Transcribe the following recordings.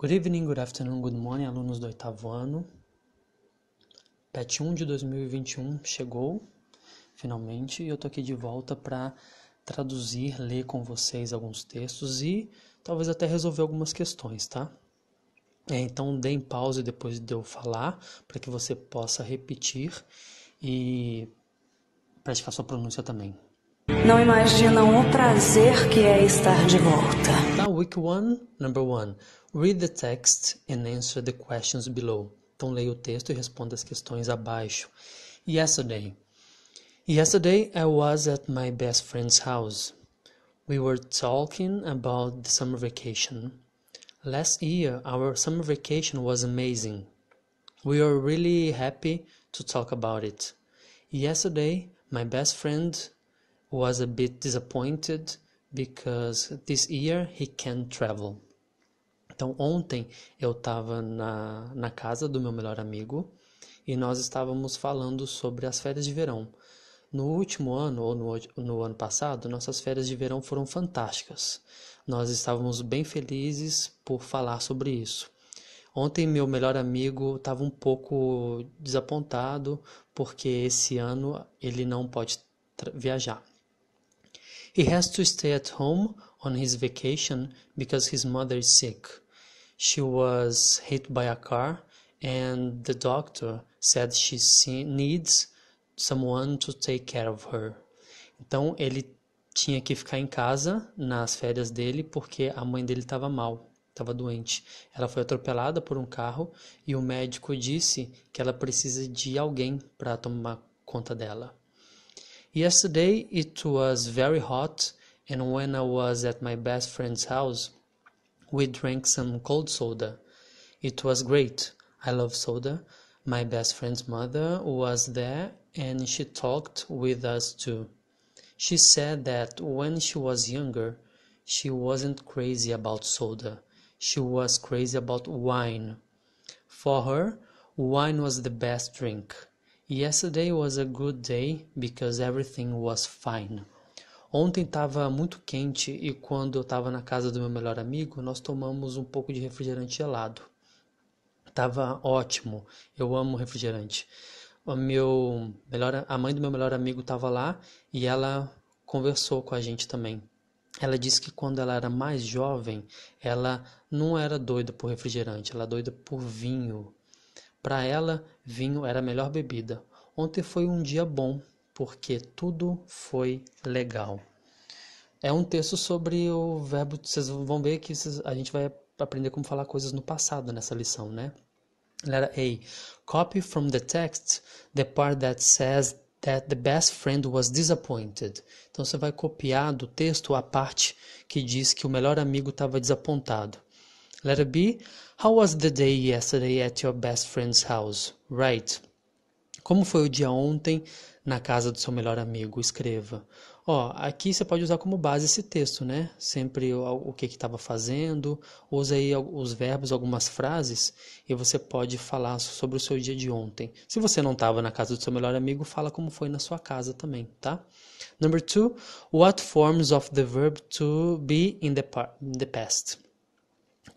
Good evening, good afternoon, good morning, alunos do oitavo ano. PET 1 de 2021 chegou, finalmente, e eu tô aqui de volta para traduzir, ler com vocês alguns textos e talvez até resolver algumas questões, tá? É, então, deem pause depois de eu falar, para que você possa repetir e praticar sua pronúncia também. Não imaginam o prazer que é estar de volta. Now tá, week 1, number 1. Read the text and answer the questions below. Então leia o texto e responda as questões abaixo. Yesterday. Yesterday I was at my best friend's house. We were talking about the summer vacation. Last year our summer vacation was amazing. We are really happy to talk about it. Yesterday my best friend was a bit disappointed because this year he can't travel. Então, ontem eu estava na, na casa do meu melhor amigo e nós estávamos falando sobre as férias de verão. No último ano, ou no, no ano passado, nossas férias de verão foram fantásticas. Nós estávamos bem felizes por falar sobre isso. Ontem, meu melhor amigo estava um pouco desapontado porque esse ano ele não pode viajar. He has to stay at home on his vacation because his mother is sick. She was hit by a car and the doctor said she needs someone to take care of her. Então ele tinha que ficar em casa nas férias dele porque a mãe dele estava mal, estava doente. Ela foi atropelada por um carro e o médico disse que ela precisa de alguém para tomar conta dela. Yesterday it was very hot, and when I was at my best friend's house, we drank some cold soda. It was great. I love soda. My best friend's mother was there and she talked with us too. She said that when she was younger, she wasn't crazy about soda. She was crazy about wine. For her, wine was the best drink. Yesterday was a good day because everything was fine. Ontem estava muito quente e quando eu estava na casa do meu melhor amigo, nós tomamos um pouco de refrigerante gelado. Tava ótimo. Eu amo refrigerante. O meu melhor a mãe do meu melhor amigo estava lá e ela conversou com a gente também. Ela disse que quando ela era mais jovem, ela não era doida por refrigerante, ela era doida por vinho, para ela, vinho era a melhor bebida. Ontem foi um dia bom, porque tudo foi legal. É um texto sobre o verbo. Vocês vão ver que a gente vai aprender como falar coisas no passado nessa lição, né? Galera, A. Copy from the text the part that says that the best friend was disappointed. Então você vai copiar do texto a parte que diz que o melhor amigo estava desapontado. Let it be How was the day yesterday at your best friend's house? Write. Como foi o dia ontem na casa do seu melhor amigo? Escreva. Ó, aqui você pode usar como base esse texto, né? Sempre o, o que estava fazendo, usa aí os verbos, algumas frases, e você pode falar sobre o seu dia de ontem. Se você não estava na casa do seu melhor amigo, fala como foi na sua casa também, tá? Number two, what forms of the verb to be in the, in the past?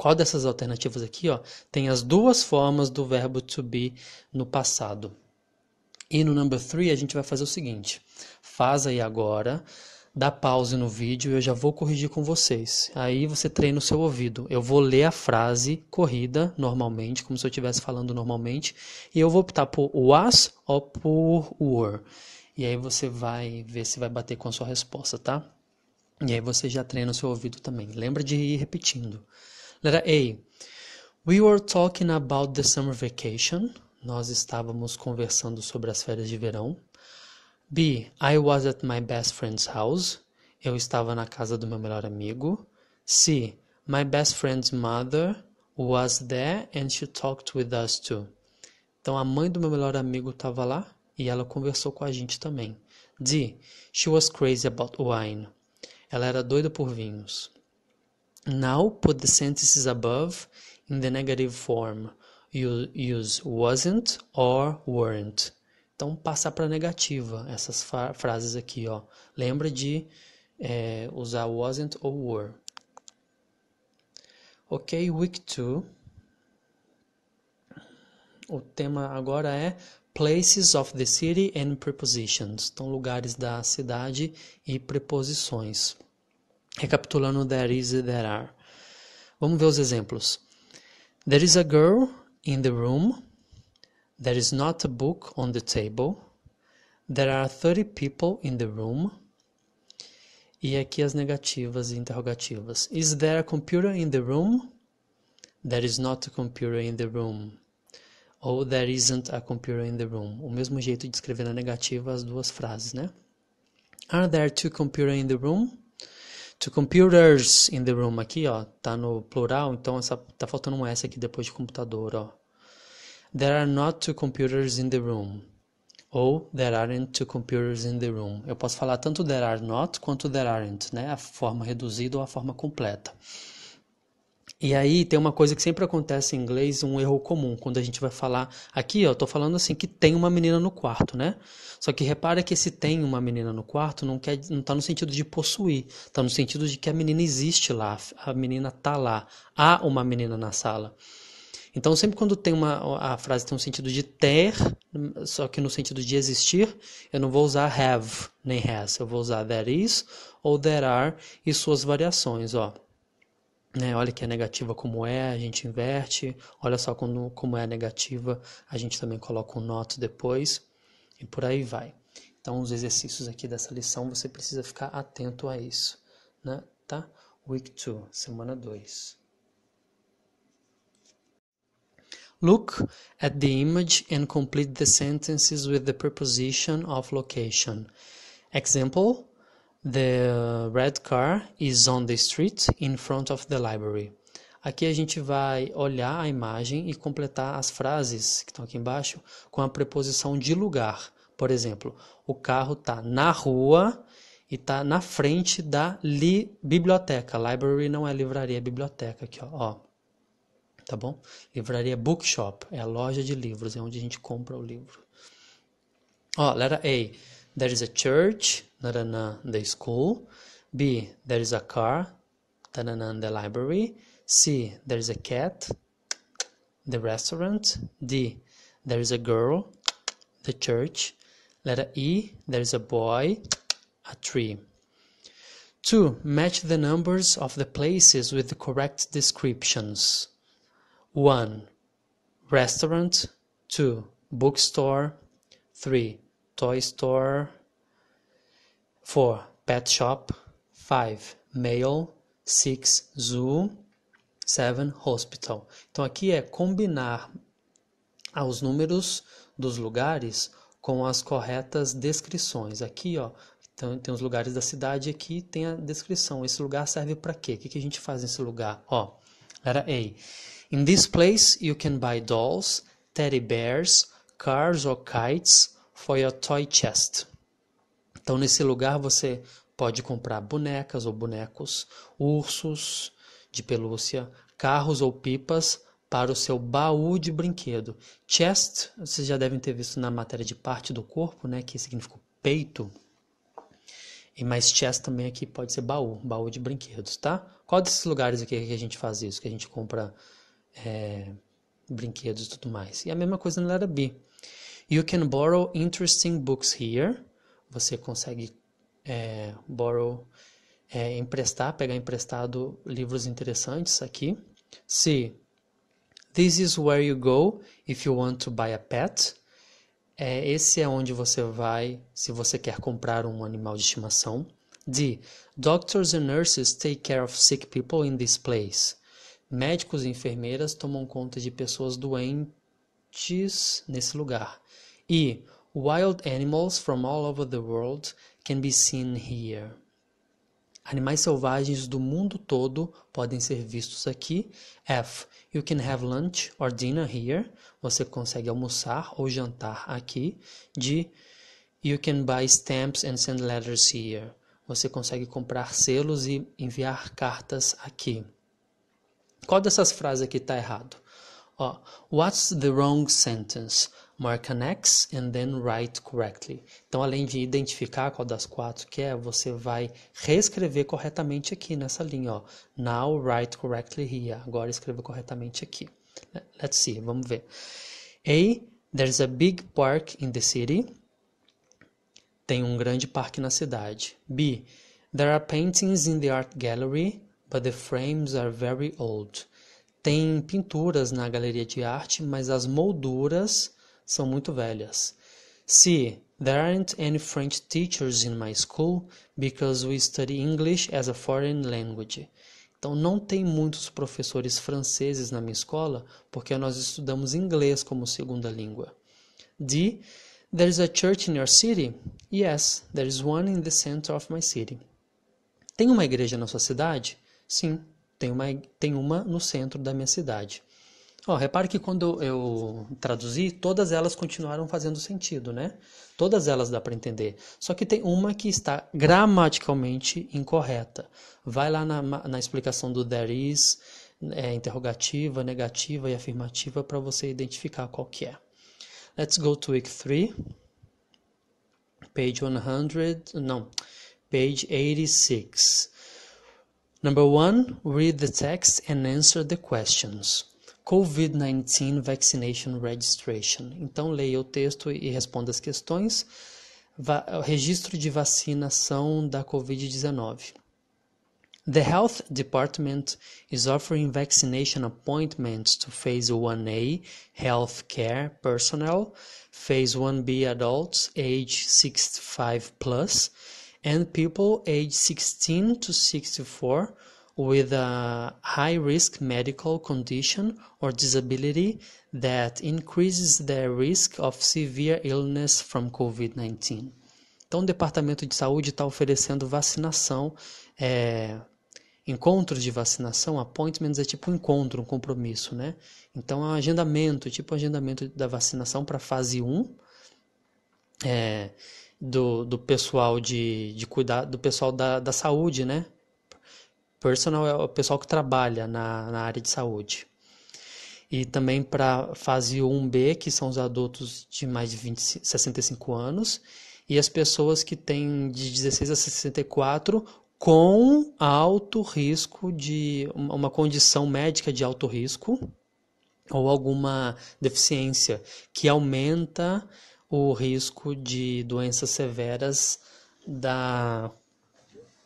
Qual dessas alternativas aqui, ó, tem as duas formas do verbo to be no passado? E no number three a gente vai fazer o seguinte: faz aí agora, dá pause no vídeo, eu já vou corrigir com vocês. Aí você treina o seu ouvido. Eu vou ler a frase corrida normalmente, como se eu estivesse falando normalmente, e eu vou optar por was ou por were. E aí você vai ver se vai bater com a sua resposta, tá? E aí você já treina o seu ouvido também. Lembra de ir repetindo. Letra A. We were talking about the summer vacation. Nós estávamos conversando sobre as férias de verão. B. I was at my best friend's house. Eu estava na casa do meu melhor amigo. C. My best friend's mother was there and she talked with us too. Então a mãe do meu melhor amigo estava lá e ela conversou com a gente também. D. She was crazy about wine. Ela era doida por vinhos. Now put the sentences above in the negative form. Use wasn't or weren't. Então passa para negativa essas frases aqui, ó. Lembra de é, usar wasn't ou were. Ok, week 2. O tema agora é Places of the City and Prepositions. Então, lugares da cidade e preposições. Recapitulando There Is There Are. Vamos ver os exemplos. There is a girl in the room. There is not a book on the table. There are 30 people in the room. E aqui as negativas e interrogativas. Is there a computer in the room? There is not a computer in the room. Ou there isn't a computer in the room. O mesmo jeito de escrever na negativa as duas frases, né? Are there two computers in the room? To computers in the room aqui, ó, tá no plural, então essa, tá faltando um S aqui depois de computador, ó. There are not two computers in the room. Ou there aren't two computers in the room. Eu posso falar tanto there are not quanto there aren't, né? A forma reduzida ou a forma completa. E aí tem uma coisa que sempre acontece em inglês, um erro comum, quando a gente vai falar aqui, ó, tô falando assim que tem uma menina no quarto, né? Só que repara que esse tem uma menina no quarto não quer não tá no sentido de possuir, tá no sentido de que a menina existe lá, a menina tá lá, há uma menina na sala. Então sempre quando tem uma a frase tem um sentido de ter, só que no sentido de existir, eu não vou usar have nem has, eu vou usar that is ou there are e suas variações, ó. Né? Olha que é negativa como é, a gente inverte. Olha só como, como é negativa, a gente também coloca um noto depois e por aí vai. Então, os exercícios aqui dessa lição, você precisa ficar atento a isso, né? Tá? Week 2, semana 2. Look at the image and complete the sentences with the preposition of location. Example: The red car is on the street in front of the library. Aqui a gente vai olhar a imagem e completar as frases que estão aqui embaixo com a preposição de lugar. Por exemplo, o carro está na rua e está na frente da biblioteca. Library não é livraria, é biblioteca aqui, ó. ó. Tá bom? Livraria Bookshop é a loja de livros, é onde a gente compra o livro. Ó, letra A. there is a church, na-na-na, uh, the school. B, there is a car, na-na-na, uh, the library. C, there is a cat, the restaurant. D, there is a girl, the church. Letter E, there is a boy, a tree. 2. Match the numbers of the places with the correct descriptions. 1. Restaurant 2. Bookstore 3. Toy Store 4, Pet Shop 5, Mail 6, Zoo 7, Hospital. Então aqui é combinar aos números dos lugares com as corretas descrições. Aqui, ó, então, tem os lugares da cidade aqui, tem a descrição. Esse lugar serve para quê? O que, que a gente faz nesse lugar? Ó, era A. In this place you can buy dolls, teddy bears, cars or kites, foi a Toy Chest. Então, nesse lugar você pode comprar bonecas ou bonecos, ursos de pelúcia, carros ou pipas para o seu baú de brinquedo. Chest, vocês já devem ter visto na matéria de parte do corpo, né, que significa peito. E mais chest também aqui pode ser baú, baú de brinquedos, tá? Qual desses lugares aqui que a gente faz isso, que a gente compra é, brinquedos e tudo mais? E a mesma coisa na letra B. You can borrow interesting books here. Você consegue é, borrow, é, emprestar, pegar emprestado livros interessantes aqui. C. This is where you go if you want to buy a pet. É, esse é onde você vai se você quer comprar um animal de estimação. D. Doctors and nurses take care of sick people in this place. Médicos e enfermeiras tomam conta de pessoas doentes nesse lugar. E "Wild animals from all over the world can be seen here". Animais selvagens do mundo todo podem ser vistos aqui. F "You can have lunch or dinner here". Você consegue almoçar ou jantar aqui. G "You can buy stamps and send letters here". Você consegue comprar selos e enviar cartas aqui. Qual dessas frases aqui está errado? Ó, What's the wrong sentence? mark an X and then write correctly. Então, além de identificar qual das quatro que é, você vai reescrever corretamente aqui nessa linha, ó. Now write correctly here. Agora escreva corretamente aqui. Let's see, vamos ver. A, there's a big park in the city. Tem um grande parque na cidade. B, there are paintings in the art gallery, but the frames are very old. Tem pinturas na galeria de arte, mas as molduras são muito velhas. C. There aren't any French teachers in my school because we study English as a foreign language. Então não tem muitos professores franceses na minha escola porque nós estudamos inglês como segunda língua. D. There's a church in your city? Yes, there's one in the center of my city. Tem uma igreja na sua cidade? Sim, tem uma, tem uma no centro da minha cidade repare que quando eu traduzi, todas elas continuaram fazendo sentido, né? Todas elas dá para entender. Só que tem uma que está gramaticalmente incorreta. Vai lá na, na explicação do there is, é, interrogativa, negativa e afirmativa para você identificar qual que é. Let's go to week 3, page 100, não, page 86. Number one, read the text and answer the questions. COVID-19 Vaccination Registration. Então, leia o texto e responda as questões. Va registro de vacinação da COVID-19. The Health Department is offering vaccination appointments to Phase 1A healthcare personnel, Phase 1B adults age 65 plus, and people age 16 to 64 with a high risk medical condition or disability that increases their risk of severe illness from COVID-19. Então, o Departamento de Saúde está oferecendo vacinação, é, encontros de vacinação, appointments é tipo um encontro, um compromisso, né? Então, é um agendamento, tipo um agendamento da vacinação para fase 1. É, do, do pessoal de, de cuidar do pessoal da, da saúde, né? Personal é o pessoal que trabalha na, na área de saúde. E também para fase 1B, que são os adultos de mais de 20, 65 anos, e as pessoas que têm de 16 a 64 com alto risco de uma condição médica de alto risco ou alguma deficiência que aumenta o risco de doenças severas da,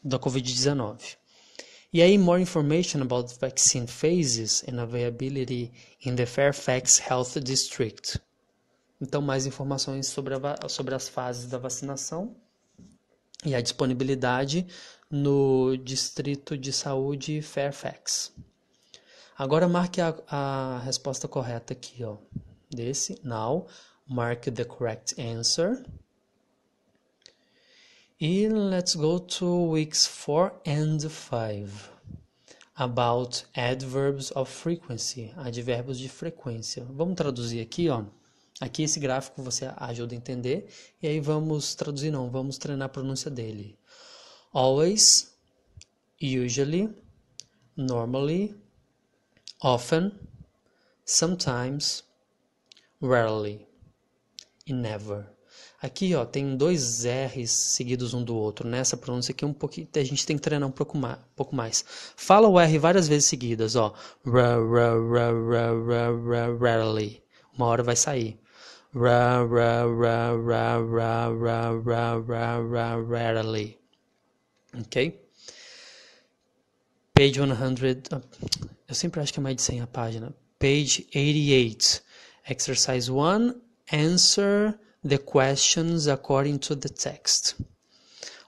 da Covid-19. E aí, more information about vaccine phases and availability in the Fairfax Health District. Então, mais informações sobre, a, sobre as fases da vacinação e a disponibilidade no Distrito de Saúde Fairfax. Agora marque a, a resposta correta aqui, ó. Desse, now, mark the correct answer. E let's go to weeks 4 and 5. About adverbs of frequency, advérbios de frequência. Vamos traduzir aqui, ó. Aqui esse gráfico você ajuda a entender e aí vamos traduzir não, vamos treinar a pronúncia dele. Always, usually, normally, often, sometimes, rarely e never. Aqui, ó, tem dois R's seguidos um do outro, né? pronúncia aqui um pouquinho, a gente tem que treinar um pouco, ma pouco mais. Fala o R várias vezes seguidas, ó. rarely. Uma hora vai sair. rarely. Ok? Page 100. Eu sempre acho que é mais de 100 a página. Page 88. Exercise 1. Answer the questions according to the text.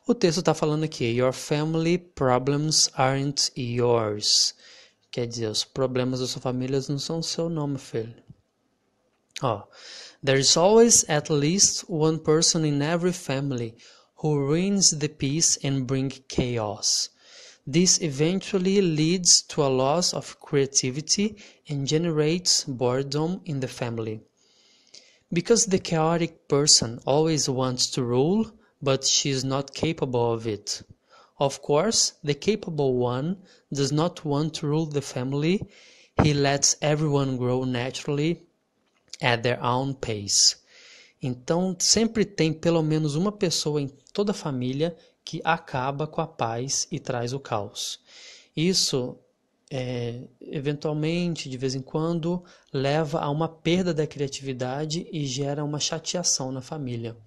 O texto está falando aqui, your family problems aren't yours. Quer dizer, os problemas da sua família não são seu nome, filho. Ó, oh, there is always at least one person in every family who ruins the peace and brings chaos. This eventually leads to a loss of creativity and generates boredom in the family. Because the chaotic person always wants to rule, but she is not capable of it. Of course, the capable one does not want to rule the family, he lets everyone grow naturally at their own pace. Então, sempre tem pelo menos uma pessoa em toda a família que acaba com a paz e traz o caos. Isso é, eventualmente, de vez em quando, leva a uma perda da criatividade e gera uma chateação na família.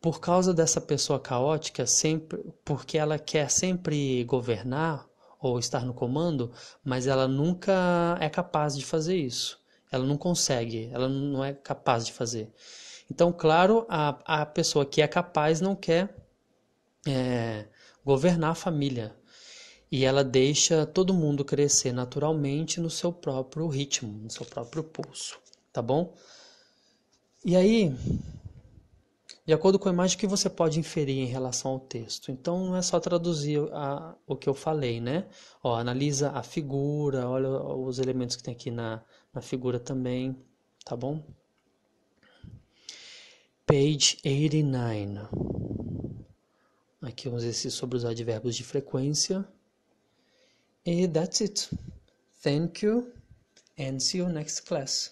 Por causa dessa pessoa caótica, sempre, porque ela quer sempre governar ou estar no comando, mas ela nunca é capaz de fazer isso. Ela não consegue, ela não é capaz de fazer. Então, claro, a, a pessoa que é capaz não quer é, governar a família, e ela deixa todo mundo crescer naturalmente no seu próprio ritmo, no seu próprio pulso, tá bom? E aí, de acordo com a imagem que você pode inferir em relação ao texto. Então não é só traduzir a, o que eu falei, né? Ó, analisa a figura, olha os elementos que tem aqui na, na figura também, tá bom? Page 89. Aqui um exercício sobre os advérbios de frequência. Eh, that's it. Thank you and see you next class.